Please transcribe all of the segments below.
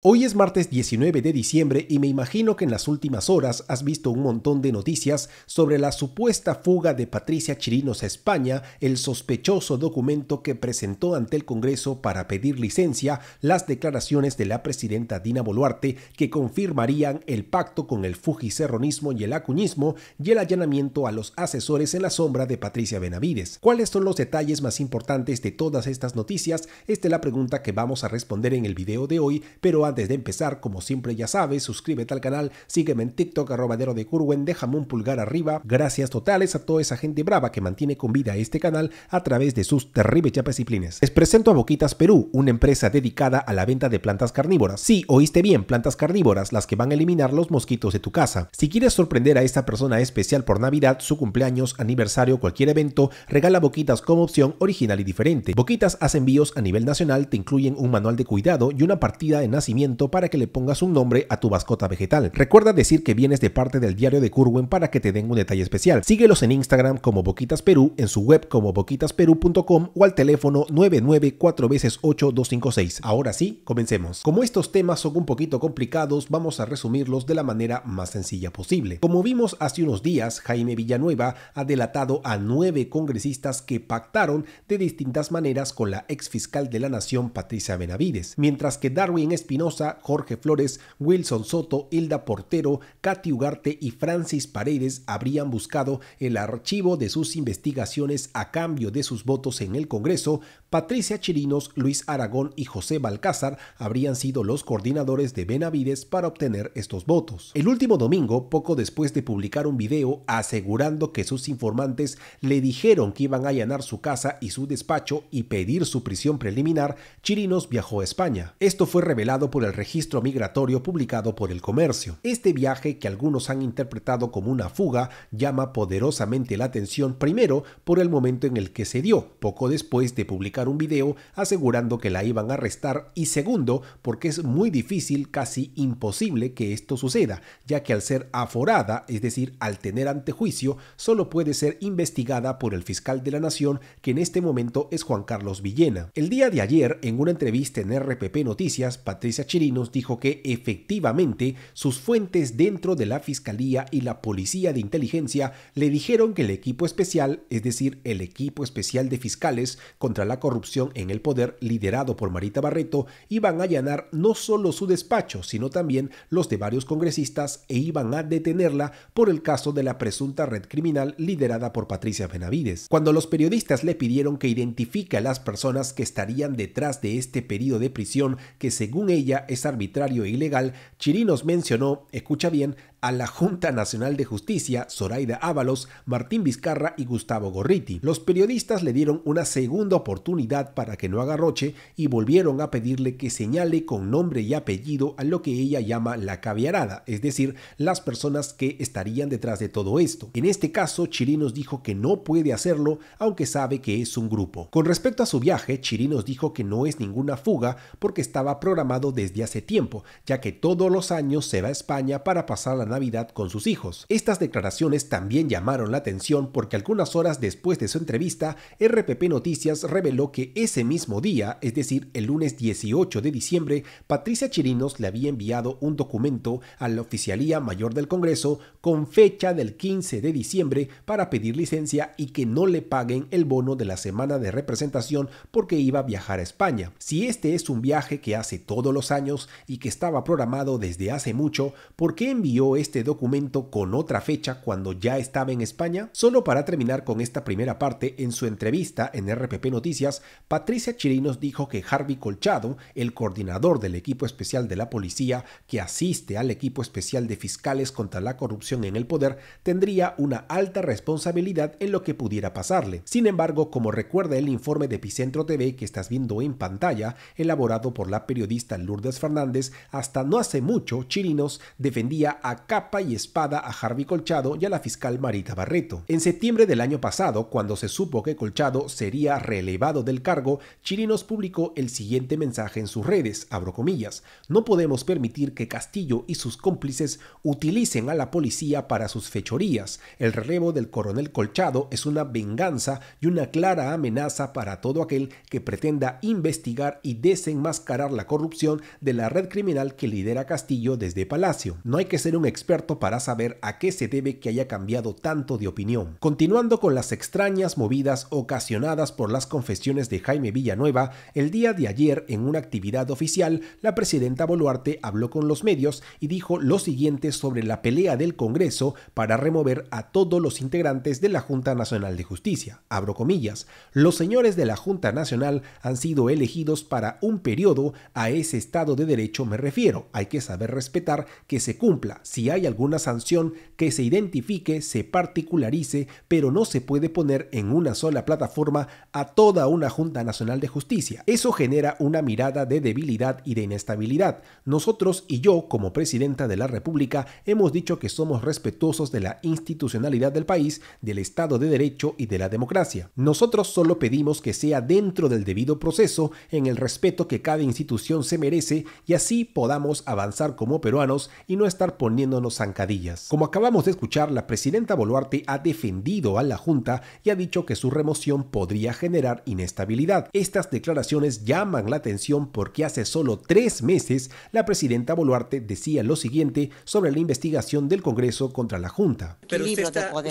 Hoy es martes 19 de diciembre y me imagino que en las últimas horas has visto un montón de noticias sobre la supuesta fuga de Patricia Chirinos a España, el sospechoso documento que presentó ante el Congreso para pedir licencia, las declaraciones de la presidenta Dina Boluarte que confirmarían el pacto con el fujicerronismo y el acuñismo y el allanamiento a los asesores en la sombra de Patricia Benavides. ¿Cuáles son los detalles más importantes de todas estas noticias? Esta es la pregunta que vamos a responder en el video de hoy, pero antes empezar, como siempre ya sabes, suscríbete al canal, sígueme en TikTok, arrobadero de Curwen, déjame un pulgar arriba. Gracias totales a toda esa gente brava que mantiene con vida este canal a través de sus terribles yapeciplines. Les presento a Boquitas Perú, una empresa dedicada a la venta de plantas carnívoras. Sí, oíste bien, plantas carnívoras, las que van a eliminar los mosquitos de tu casa. Si quieres sorprender a esta persona especial por Navidad, su cumpleaños, aniversario, cualquier evento, regala Boquitas como opción original y diferente. Boquitas hace envíos a nivel nacional, te incluyen un manual de cuidado y una partida de nacimiento para que le pongas un nombre a tu mascota vegetal. Recuerda decir que vienes de parte del diario de Curwen para que te den un detalle especial. Síguelos en Instagram como Boquitas Perú, en su web como boquitasperú.com o al teléfono 994 veces 8256. Ahora sí, comencemos. Como estos temas son un poquito complicados, vamos a resumirlos de la manera más sencilla posible. Como vimos hace unos días, Jaime Villanueva ha delatado a nueve congresistas que pactaron de distintas maneras con la ex fiscal de la Nación, Patricia Benavides, mientras que Darwin Espinosa Jorge Flores, Wilson Soto, Hilda Portero, Katy Ugarte y Francis Paredes habrían buscado el archivo de sus investigaciones a cambio de sus votos en el Congreso, Patricia Chirinos, Luis Aragón y José Balcázar habrían sido los coordinadores de Benavides para obtener estos votos. El último domingo, poco después de publicar un video asegurando que sus informantes le dijeron que iban a allanar su casa y su despacho y pedir su prisión preliminar, Chirinos viajó a España. Esto fue revelado por el registro migratorio publicado por el comercio. Este viaje, que algunos han interpretado como una fuga, llama poderosamente la atención primero por el momento en el que se dio, poco después de publicar un video asegurando que la iban a arrestar y segundo porque es muy difícil, casi imposible que esto suceda, ya que al ser aforada, es decir, al tener antejuicio, solo puede ser investigada por el fiscal de la nación, que en este momento es Juan Carlos Villena. El día de ayer, en una entrevista en RPP Noticias, Patricia Chirinos dijo que efectivamente sus fuentes dentro de la Fiscalía y la Policía de Inteligencia le dijeron que el equipo especial, es decir, el equipo especial de fiscales contra la corrupción en el poder liderado por Marita Barreto, iban a allanar no solo su despacho, sino también los de varios congresistas e iban a detenerla por el caso de la presunta red criminal liderada por Patricia Benavides. Cuando los periodistas le pidieron que identifique a las personas que estarían detrás de este periodo de prisión que según ella es arbitrario e ilegal, Chirinos mencionó, escucha bien, a la Junta Nacional de Justicia, Zoraida Ábalos, Martín Vizcarra y Gustavo Gorriti. Los periodistas le dieron una segunda oportunidad para que no agarroche y volvieron a pedirle que señale con nombre y apellido a lo que ella llama la caviarada, es decir, las personas que estarían detrás de todo esto. En este caso, Chirinos dijo que no puede hacerlo, aunque sabe que es un grupo. Con respecto a su viaje, Chirinos dijo que no es ninguna fuga porque estaba programado desde hace tiempo, ya que todos los años se va a España para pasar la Navidad con sus hijos. Estas declaraciones también llamaron la atención porque algunas horas después de su entrevista, RPP Noticias reveló que ese mismo día, es decir, el lunes 18 de diciembre, Patricia Chirinos le había enviado un documento a la Oficialía Mayor del Congreso con fecha del 15 de diciembre para pedir licencia y que no le paguen el bono de la semana de representación porque iba a viajar a España. Si este es un viaje que hace todos los años y que estaba programado desde hace mucho, ¿por qué envió este documento con otra fecha cuando ya estaba en España? Solo para terminar con esta primera parte, en su entrevista en RPP Noticias, Patricia Chirinos dijo que Harvey Colchado, el coordinador del equipo especial de la policía que asiste al equipo especial de fiscales contra la corrupción en el poder, tendría una alta responsabilidad en lo que pudiera pasarle. Sin embargo, como recuerda el informe de Epicentro TV que estás viendo en pantalla, elaborado por la periodista Lourdes Fernández, hasta no hace mucho Chirinos defendía a capa y espada a Harvey Colchado y a la fiscal Marita Barreto. En septiembre del año pasado, cuando se supo que Colchado sería relevado del cargo, Chirinos publicó el siguiente mensaje en sus redes, abro comillas, no podemos permitir que Castillo y sus cómplices utilicen a la policía para sus fechorías. El relevo del coronel Colchado es una venganza y una clara amenaza para todo aquel que pretenda investigar y desenmascarar la corrupción de la red criminal que lidera Castillo desde Palacio. No hay que ser un experto para saber a qué se debe que haya cambiado tanto de opinión. Continuando con las extrañas movidas ocasionadas por las confesiones de Jaime Villanueva, el día de ayer en una actividad oficial, la presidenta Boluarte habló con los medios y dijo lo siguiente sobre la pelea del Congreso para remover a todos los integrantes de la Junta Nacional de Justicia. Abro comillas, los señores de la Junta Nacional han sido elegidos para un periodo, a ese Estado de Derecho me refiero, hay que saber respetar que se cumpla, si hay alguna sanción que se identifique, se particularice, pero no se puede poner en una sola plataforma a toda una Junta Nacional de Justicia. Eso genera una mirada de debilidad y de inestabilidad. Nosotros y yo, como presidenta de la República, hemos dicho que somos respetuosos de la institucionalidad del país, del Estado de Derecho y de la democracia. Nosotros solo pedimos que sea dentro del debido proceso, en el respeto que cada institución se merece y así podamos avanzar como peruanos y no estar poniendo los zancadillas. Como acabamos de escuchar, la presidenta Boluarte ha defendido a la Junta y ha dicho que su remoción podría generar inestabilidad. Estas declaraciones llaman la atención porque hace solo tres meses la presidenta Boluarte decía lo siguiente sobre la investigación del Congreso contra la Junta. usted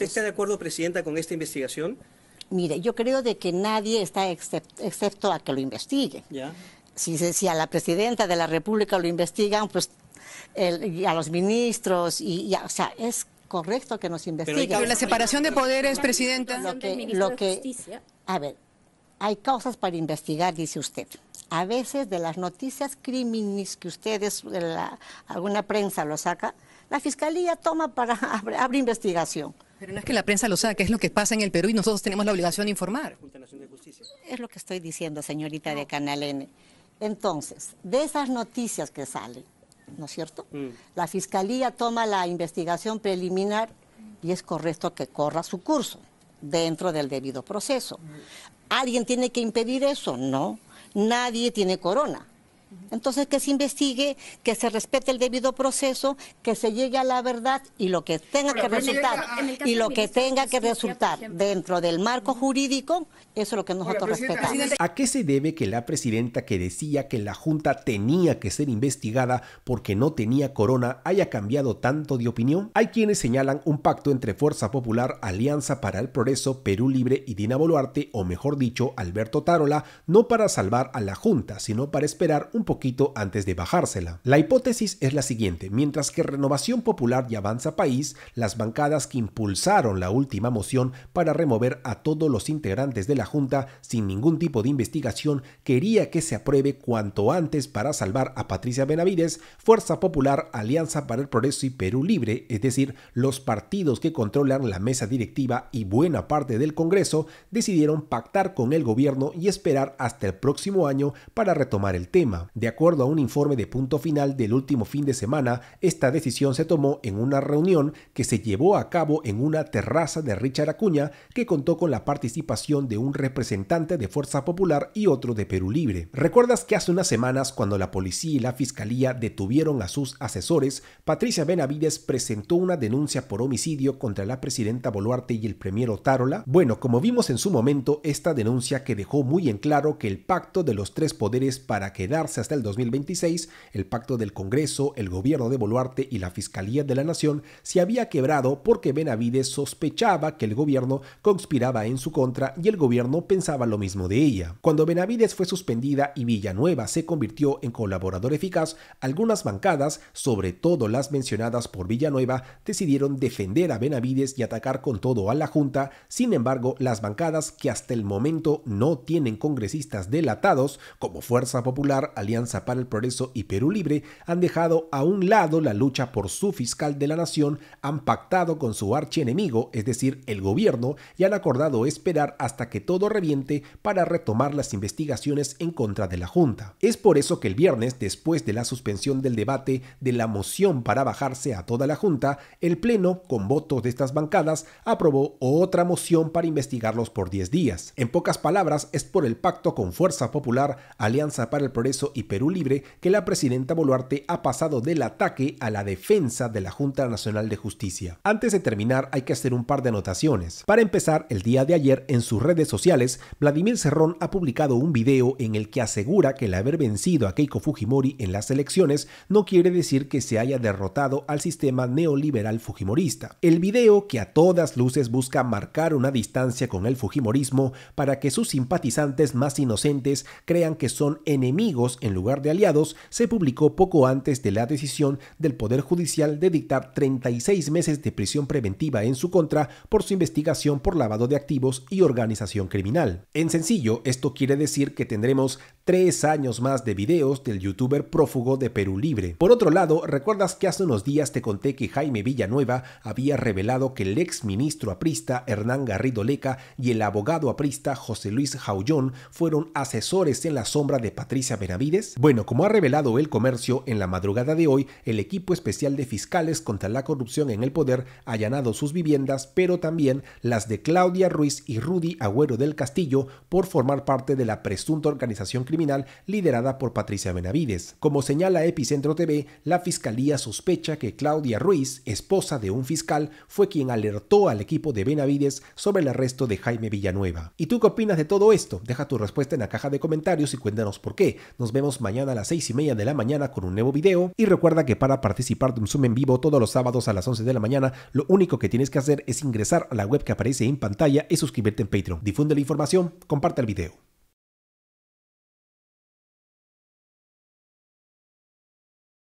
está, de acuerdo, presidenta, con esta investigación? Mire, yo creo de que nadie está excepto a que lo investigue. Si, si a la presidenta de la República lo investigan, pues a los ministros, y, ya, o sea, es correcto que nos investiguen. Pero, la separación de poderes, presidenta. Lo que, lo a ver, hay causas para investigar, dice usted. A veces de las noticias crímenes que ustedes, alguna prensa lo saca, la fiscalía toma para abre, investigación. Pero no es que la prensa lo saque, es lo que pasa en el Perú y nosotros tenemos la obligación de informar. Es lo que estoy diciendo, señorita de Canal N. Entonces, de esas noticias que salen, ¿no es cierto? Mm. La Fiscalía toma la investigación preliminar y es correcto que corra su curso dentro del debido proceso. Mm. ¿Alguien tiene que impedir eso? No, nadie tiene corona. Entonces que se investigue, que se respete el debido proceso, que se llegue a la verdad y lo que tenga que resultar y lo que tenga que resultar dentro del marco jurídico, eso es lo que nosotros respetamos. ¿A qué se debe que la presidenta que decía que la junta tenía que ser investigada porque no tenía corona haya cambiado tanto de opinión? Hay quienes señalan un pacto entre Fuerza Popular, Alianza para el Progreso, Perú Libre y Dina Boluarte, o mejor dicho, Alberto Tarola, no para salvar a la junta, sino para esperar un un poquito antes de bajársela. La hipótesis es la siguiente, mientras que Renovación Popular y Avanza País, las bancadas que impulsaron la última moción para remover a todos los integrantes de la Junta sin ningún tipo de investigación, quería que se apruebe cuanto antes para salvar a Patricia Benavides, Fuerza Popular, Alianza para el Progreso y Perú Libre, es decir, los partidos que controlan la mesa directiva y buena parte del Congreso, decidieron pactar con el gobierno y esperar hasta el próximo año para retomar el tema. De acuerdo a un informe de punto final del último fin de semana, esta decisión se tomó en una reunión que se llevó a cabo en una terraza de Richard Acuña que contó con la participación de un representante de Fuerza Popular y otro de Perú Libre. ¿Recuerdas que hace unas semanas cuando la policía y la fiscalía detuvieron a sus asesores, Patricia Benavides presentó una denuncia por homicidio contra la presidenta Boluarte y el premier Otárola? Bueno, como vimos en su momento, esta denuncia que dejó muy en claro que el pacto de los tres poderes para quedarse hasta el 2026, el pacto del Congreso, el gobierno de Boluarte y la Fiscalía de la Nación se había quebrado porque Benavides sospechaba que el gobierno conspiraba en su contra y el gobierno pensaba lo mismo de ella. Cuando Benavides fue suspendida y Villanueva se convirtió en colaborador eficaz, algunas bancadas, sobre todo las mencionadas por Villanueva, decidieron defender a Benavides y atacar con todo a la Junta. Sin embargo, las bancadas que hasta el momento no tienen congresistas delatados, como Fuerza Popular, Alianza para el Progreso y Perú Libre han dejado a un lado la lucha por su fiscal de la nación, han pactado con su archienemigo, es decir, el gobierno, y han acordado esperar hasta que todo reviente para retomar las investigaciones en contra de la Junta. Es por eso que el viernes, después de la suspensión del debate de la moción para bajarse a toda la Junta, el Pleno, con votos de estas bancadas, aprobó otra moción para investigarlos por 10 días. En pocas palabras, es por el pacto con Fuerza Popular, Alianza para el Progreso y Perú Libre que la presidenta Boluarte ha pasado del ataque a la defensa de la Junta Nacional de Justicia. Antes de terminar hay que hacer un par de anotaciones. Para empezar, el día de ayer en sus redes sociales, Vladimir Cerrón ha publicado un video en el que asegura que el haber vencido a Keiko Fujimori en las elecciones no quiere decir que se haya derrotado al sistema neoliberal fujimorista. El video que a todas luces busca marcar una distancia con el fujimorismo para que sus simpatizantes más inocentes crean que son enemigos en lugar de aliados se publicó poco antes de la decisión del Poder Judicial de dictar 36 meses de prisión preventiva en su contra por su investigación por lavado de activos y organización criminal. En sencillo, esto quiere decir que tendremos tres años más de videos del youtuber prófugo de Perú Libre. Por otro lado, recuerdas que hace unos días te conté que Jaime Villanueva había revelado que el ex ministro aprista Hernán Garrido Leca y el abogado aprista José Luis Jaullón fueron asesores en la sombra de Patricia Benavides bueno, como ha revelado el comercio, en la madrugada de hoy, el equipo especial de fiscales contra la corrupción en el poder ha allanado sus viviendas, pero también las de Claudia Ruiz y Rudy Agüero del Castillo por formar parte de la presunta organización criminal liderada por Patricia Benavides. Como señala Epicentro TV, la fiscalía sospecha que Claudia Ruiz, esposa de un fiscal, fue quien alertó al equipo de Benavides sobre el arresto de Jaime Villanueva. ¿Y tú qué opinas de todo esto? Deja tu respuesta en la caja de comentarios y cuéntanos por qué. Nos vemos vemos mañana a las 6 y media de la mañana con un nuevo video. Y recuerda que para participar de un Zoom en vivo todos los sábados a las 11 de la mañana, lo único que tienes que hacer es ingresar a la web que aparece en pantalla y suscribirte en Patreon. Difunde la información, comparte el video.